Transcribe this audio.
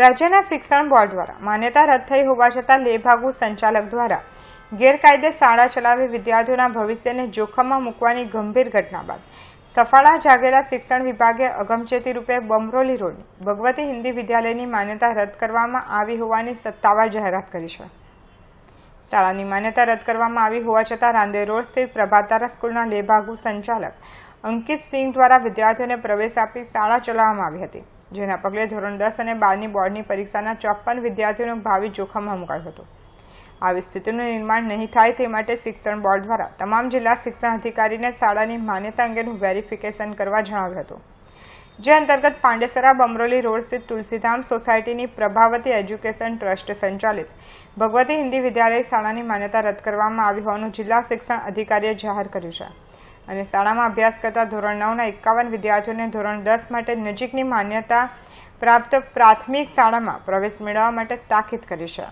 રાજ્યના શિક્ષણ બોર્ડ દ્વારા માન્યતા રદ થઈ હોવા છતાં લેભાગુ સંચાલક દ્વારા ગેરકાયદે શાળા ચલાવી વિદ્યાર્થીઓના ભવિષ્યને જોખમમાં મૂકવાની ગંભીર ઘટના બાદ સફાળા જાગેલા શિક્ષણ વિભાગે અગમચેતી રૂપે બમરોલી રોડ ભગવતી હિન્દી વિદ્યાલયની માન્યતા રદ કરવામાં આવી હોવાની સત્તાવાર જાહેરાત કરી છે શાળાની માન્યતા રદ કરવામાં આવી હોવા છતાં રાંદેર રોડ સ્થિત પ્રભાતારા સ્કૂલના લેભાગુ સંચાલક અંકિત સિંહ દ્વારા વિદ્યાર્થીઓને પ્રવેશ આપી શાળા ચલાવવામાં આવી હતી જેના પગલે ધોરણ દસ અને બારની બોર્ડની પરીક્ષાના ચોપ્પન વિદ્યાર્થીઓનું ભાવિ જોખમ મુકાયું હતું આવી સ્થિતિનું નિર્માણ નહીં થાય તે માટે શિક્ષણ બોર્ડ દ્વારા તમામ જિલ્લા શિક્ષણ અધિકારીને શાળાની માન્યતા અંગેનું વેરિફિકેશન કરવા જણાવ્યું હતું જે અંતર્ગત પાંડેસરા બમરોલી રોડ સ્થિત તુલસીધામ સોસાયટીની પ્રભાવતી એજ્યુકેશન ટ્રસ્ટ સંચાલિત ભગવતી હિન્દી વિદ્યાલય શાળાની માન્યતા રદ કરવામાં આવી હોવાનું જિલ્લા શિક્ષણ અધિકારીએ જાહેર કર્યું છે અને શાળામાં અભ્યાસ કરતા ધોરણ નવના એકાવન વિદ્યાર્થીઓને ધોરણ દસ માટે નજીકની માન્યતા પ્રાપ્ત પ્રાથમિક શાળામાં પ્રવેશ મેળવવા માટે તાકીદ કરી છે